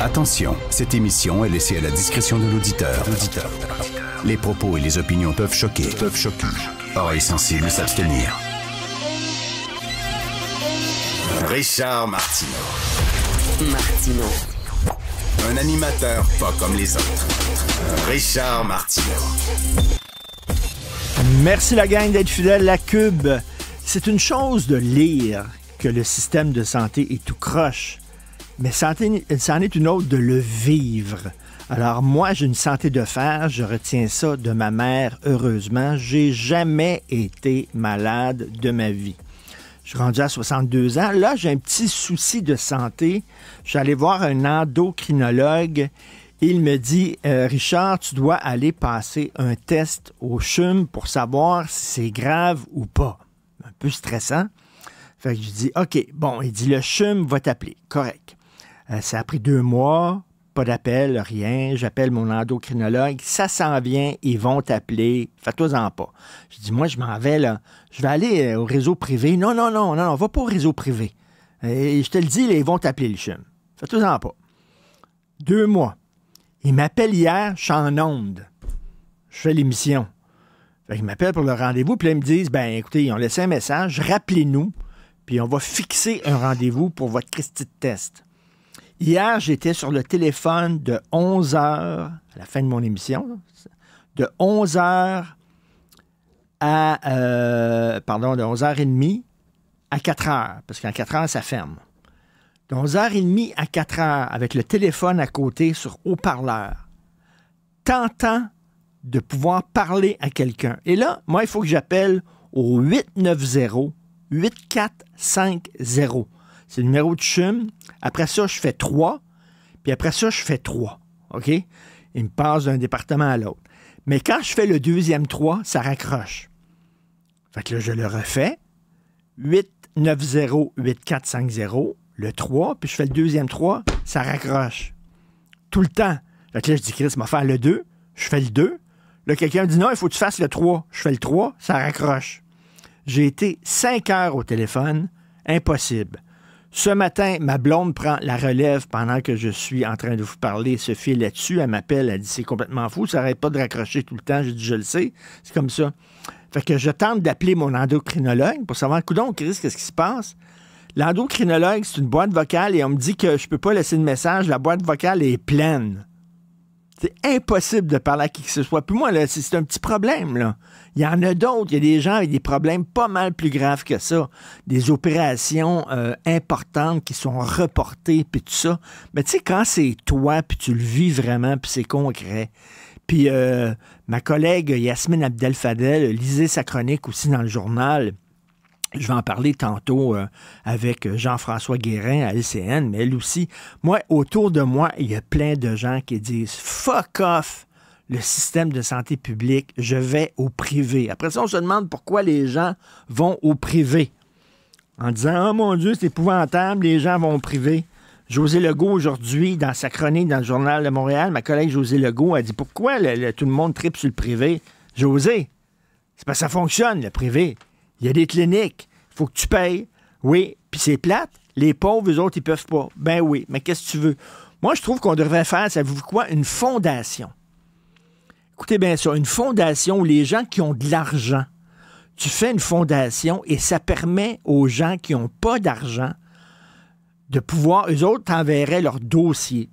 Attention. cette émission est laissée à la discrétion de l'auditeur. Les propos et les opinions peuvent choquer. Peuvent choquer. Oreilles sensibles s'abstenir. Richard Martineau. Martineau. Un animateur pas comme les autres. Richard Martineau. Merci la gang d'être fidèle à Cube. C'est une chose de lire que le système de santé est tout croche. Mais santé, c'en est une autre de le vivre. Alors moi, j'ai une santé de fer, je retiens ça de ma mère, heureusement. J'ai jamais été malade de ma vie. Je suis rendu à 62 ans. Là, j'ai un petit souci de santé. J'allais voir un endocrinologue. Il me dit, euh, Richard, tu dois aller passer un test au CHUM pour savoir si c'est grave ou pas. Un peu stressant. je dis, OK, bon, il dit, le CHUM va t'appeler. Correct. Euh, ça a pris deux mois, pas d'appel, rien. J'appelle mon endocrinologue. Ça s'en vient, ils vont t'appeler. Fais-toi-en pas. Je dis, moi, je m'en vais, là. Je vais aller euh, au réseau privé. Non, non, non, non, non, va pas au réseau privé. Et euh, je te le dis, ils vont t'appeler le chum. Fais-toi-en pas. Deux mois. Ils m'appellent hier, je suis en onde. Je fais l'émission. Ils m'appellent pour le rendez-vous, puis ils me disent, ben écoutez, ils ont laissé un message, rappelez-nous, puis on va fixer un rendez-vous pour votre Christie de test. Hier, j'étais sur le téléphone de 11h, à la fin de mon émission, de 11h à, euh, pardon, de 11h30 à 4h, parce qu'en 4h, ça ferme. De 11h30 à 4h, avec le téléphone à côté sur haut-parleur, tentant de pouvoir parler à quelqu'un. Et là, moi, il faut que j'appelle au 890-8450 c'est le numéro de chum. Après ça, je fais 3. Puis après ça, je fais 3. OK? Il me passe d'un département à l'autre. Mais quand je fais le deuxième 3, ça raccroche. Fait que là, je le refais. 8, 9, 0, 8, 4, 5, 0. Le 3, puis je fais le deuxième 3, ça raccroche. Tout le temps. Fait que là, je dis, Chris m'a faire le 2, je fais le 2. Là, quelqu'un dit, non, il faut que tu fasses le 3. Je fais le 3, ça raccroche. J'ai été 5 heures au téléphone. Impossible. Ce matin, ma blonde prend la relève pendant que je suis en train de vous parler, se fil là-dessus, elle m'appelle, elle dit c'est complètement fou, ça n'arrête pas de raccrocher tout le temps, j'ai dis je le sais, c'est comme ça. Fait que je tente d'appeler mon endocrinologue pour savoir, coudon, Chris, qu'est-ce qui se passe? L'endocrinologue, c'est une boîte vocale et on me dit que je peux pas laisser de message, la boîte vocale est pleine. C'est impossible de parler à qui que ce soit. Puis moi, là, c'est un petit problème, là. Il y en a d'autres. Il y a des gens avec des problèmes pas mal plus graves que ça. Des opérations euh, importantes qui sont reportées, puis tout ça. Mais tu sais, quand c'est toi, puis tu le vis vraiment, puis c'est concret. Puis euh, ma collègue Yasmine Abdel-Fadel lisait sa chronique aussi dans le journal. Je vais en parler tantôt euh, avec euh, Jean-François Guérin à LCN, mais elle aussi. Moi, autour de moi, il y a plein de gens qui disent fuck off le système de santé publique, je vais au privé. Après ça, on se demande pourquoi les gens vont au privé. En disant Oh mon Dieu, c'est épouvantable, les gens vont au privé. José Legault, aujourd'hui, dans sa chronique dans le Journal de Montréal, ma collègue José Legault a dit Pourquoi tout le monde tripe sur le privé José, c'est parce que ça fonctionne, le privé. Il y a des cliniques. Il faut que tu payes. Oui. Puis c'est plate. Les pauvres, eux autres, ils peuvent pas. Ben oui. Mais qu'est-ce que tu veux? Moi, je trouve qu'on devrait faire, ça vous quoi? Une fondation. Écoutez bien ça. Une fondation où les gens qui ont de l'argent, tu fais une fondation et ça permet aux gens qui n'ont pas d'argent de pouvoir, eux autres, t'enverraient leur dossier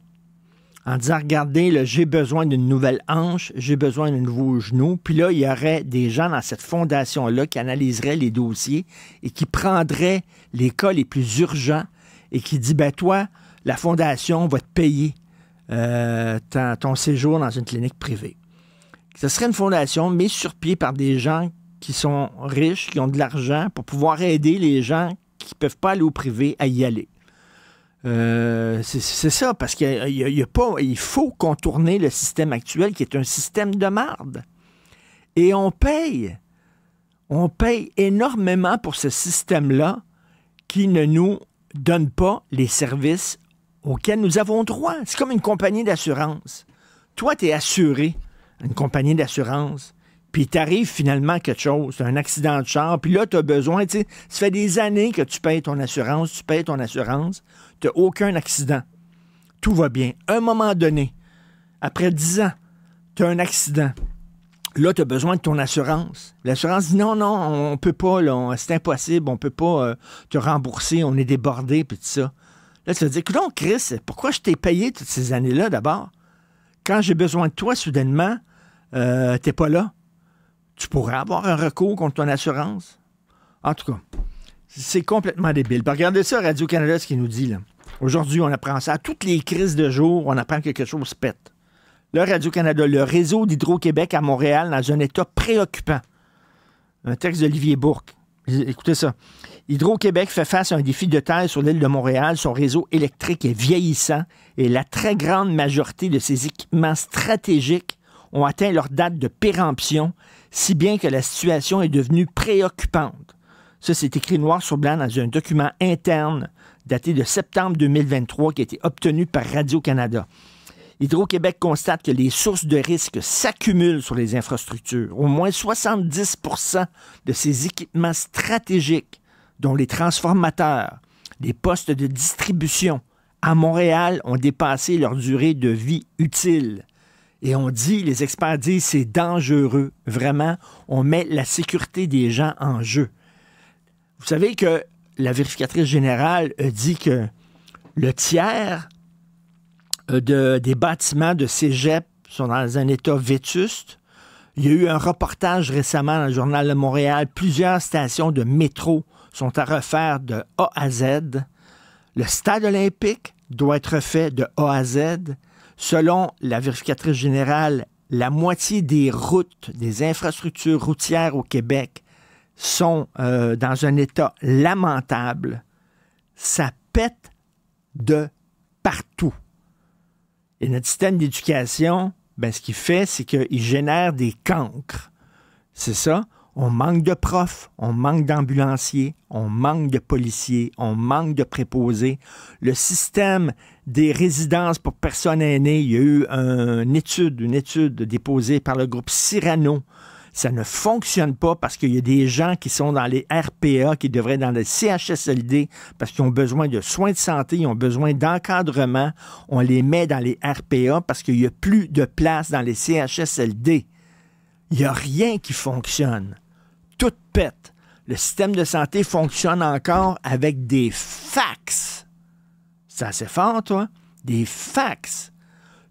en disant Regardez, j'ai besoin d'une nouvelle hanche, j'ai besoin d'un nouveau genou. Puis là, il y aurait des gens dans cette fondation-là qui analyseraient les dossiers et qui prendraient les cas les plus urgents et qui dit Ben, toi, la fondation va te payer euh, ton, ton séjour dans une clinique privée. Ce serait une fondation mise sur pied par des gens qui sont riches, qui ont de l'argent, pour pouvoir aider les gens qui ne peuvent pas aller au privé à y aller. Euh, c'est ça, parce qu'il faut contourner le système actuel qui est un système de marde. Et on paye, on paye énormément pour ce système-là qui ne nous donne pas les services auxquels nous avons droit. C'est comme une compagnie d'assurance. Toi, tu es assuré une compagnie d'assurance puis t'arrive finalement quelque chose, un accident de char, puis là, tu as besoin, tu sais, ça fait des années que tu payes ton assurance, tu payes ton assurance, tu aucun accident. Tout va bien. un moment donné, après dix ans, tu as un accident. Là, tu as besoin de ton assurance. L'assurance dit non, non, on peut pas, c'est impossible, on peut pas euh, te rembourser, on est débordé, puis tout ça. Là, tu vas dire, donc, Chris, pourquoi je t'ai payé toutes ces années-là d'abord? Quand j'ai besoin de toi, soudainement, euh, t'es pas là tu pourrais avoir un recours contre ton assurance. En tout cas, c'est complètement débile. Regardez ça, Radio-Canada, ce qu'il nous dit. là. Aujourd'hui, on apprend ça. À toutes les crises de jour, on apprend que quelque chose pète. Là, Radio-Canada, le réseau d'Hydro-Québec à Montréal dans un état préoccupant. Un texte d'Olivier Bourque. Écoutez ça. Hydro-Québec fait face à un défi de taille sur l'île de Montréal. Son réseau électrique est vieillissant et la très grande majorité de ses équipements stratégiques ont atteint leur date de péremption si bien que la situation est devenue préoccupante. Ça, c'est écrit noir sur blanc dans un document interne daté de septembre 2023 qui a été obtenu par Radio-Canada. Hydro-Québec constate que les sources de risques s'accumulent sur les infrastructures. Au moins 70 de ces équipements stratégiques, dont les transformateurs, les postes de distribution à Montréal, ont dépassé leur durée de vie utile. Et on dit, les experts disent, c'est dangereux. Vraiment, on met la sécurité des gens en jeu. Vous savez que la vérificatrice générale dit que le tiers euh, des bâtiments de cégep sont dans un état vétuste. Il y a eu un reportage récemment dans le Journal de Montréal. Plusieurs stations de métro sont à refaire de A à Z. Le stade olympique doit être fait de A à Z. Selon la vérificatrice générale, la moitié des routes, des infrastructures routières au Québec sont euh, dans un état lamentable. Ça pète de partout. Et notre système d'éducation, ben, ce qu'il fait, c'est qu'il génère des cancres. C'est ça. On manque de profs, on manque d'ambulanciers, on manque de policiers, on manque de préposés. Le système des résidences pour personnes aînées, il y a eu une étude, une étude déposée par le groupe Cyrano. Ça ne fonctionne pas parce qu'il y a des gens qui sont dans les RPA, qui devraient être dans les CHSLD parce qu'ils ont besoin de soins de santé, ils ont besoin d'encadrement. On les met dans les RPA parce qu'il n'y a plus de place dans les CHSLD. Il n'y a rien qui fonctionne. Tout pète. Le système de santé fonctionne encore avec des fax. C'est assez fort, toi? Des fax.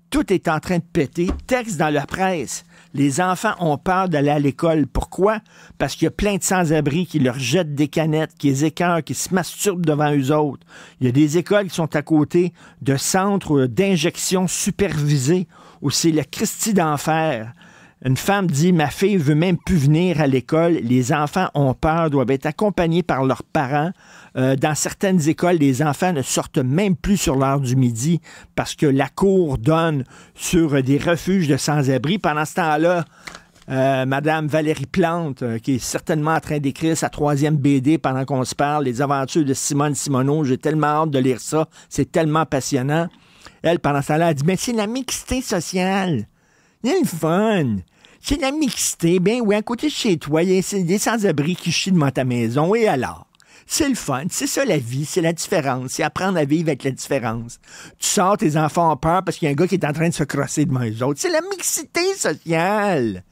Tout est en train de péter. Texte dans la presse. Les enfants ont peur d'aller à l'école. Pourquoi? Parce qu'il y a plein de sans-abri qui leur jettent des canettes, qui les écœurent, qui se masturbent devant eux autres. Il y a des écoles qui sont à côté de centres d'injection supervisés où c'est le Christie d'enfer. Une femme dit Ma fille veut même plus venir à l'école. Les enfants ont peur, doivent être accompagnés par leurs parents. Euh, dans certaines écoles, les enfants ne sortent même plus sur l'heure du midi parce que la cour donne sur des refuges de sans-abri. Pendant ce temps-là, Mme euh, Madame Valérie Plante, euh, qui est certainement en train d'écrire sa troisième BD pendant qu'on se parle, Les aventures de Simone Simoneau. J'ai tellement hâte de lire ça. C'est tellement passionnant. Elle, pendant ce temps-là, a dit Mais c'est la mixité sociale. Il y a fun. C'est la mixité. Ben oui, à côté de chez toi, il y a des sans-abri qui chient devant ta maison. Et alors? C'est le fun. C'est ça la vie. C'est la différence. C'est apprendre à vivre avec la différence. Tu sors, tes enfants ont peur parce qu'il y a un gars qui est en train de se crosser devant les autres. C'est la mixité sociale.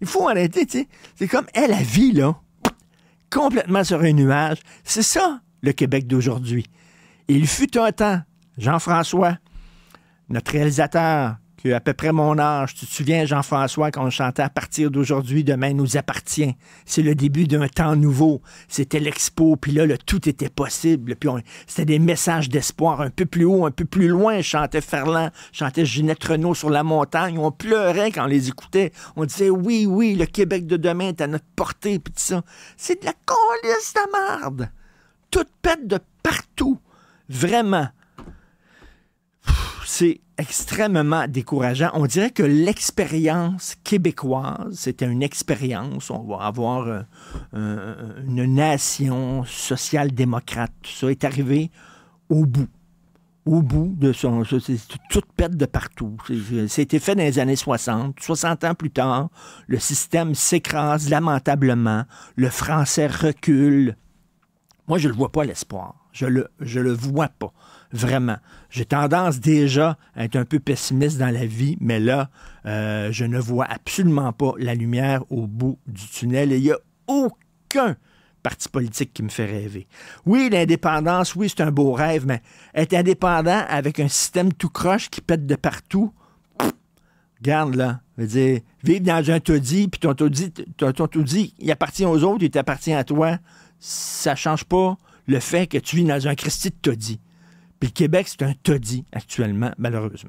Il faut arrêter, tu sais. C'est comme, elle, la vie, là, complètement sur un nuage. C'est ça, le Québec d'aujourd'hui. Il fut un temps, Jean-François, notre réalisateur, à peu près mon âge, tu te souviens, Jean-François, quand on chantait à partir d'aujourd'hui, demain nous appartient. C'est le début d'un temps nouveau. C'était l'expo, puis là, le tout était possible. Puis c'était des messages d'espoir un peu plus haut, un peu plus loin. Chantait Ferland, chantait Ginette Renault sur la montagne. On pleurait quand on les écoutait. On disait oui, oui, le Québec de demain est à notre portée, puis tout ça. C'est de la colisse de merde. Toute pète de partout. Vraiment c'est extrêmement décourageant. On dirait que l'expérience québécoise, c'était une expérience. On va avoir euh, euh, une nation sociale démocrate Tout ça est arrivé au bout. Au bout de son. Toute pète de partout. C'était fait dans les années 60. 60 ans plus tard, le système s'écrase lamentablement. Le français recule. Moi, je ne vois pas, l'espoir. Je le, je le vois pas vraiment. J'ai tendance déjà à être un peu pessimiste dans la vie, mais là, euh, je ne vois absolument pas la lumière au bout du tunnel et il n'y a aucun parti politique qui me fait rêver. Oui, l'indépendance, oui, c'est un beau rêve, mais être indépendant avec un système tout croche qui pète de partout, garde regarde là, veux dire, vivre dans un toddy puis ton toddy, ton, ton il appartient aux autres, il t'appartient à toi, ça change pas le fait que tu vis dans un christie de toddy. Puis le Québec, c'est un taudis actuellement, malheureusement.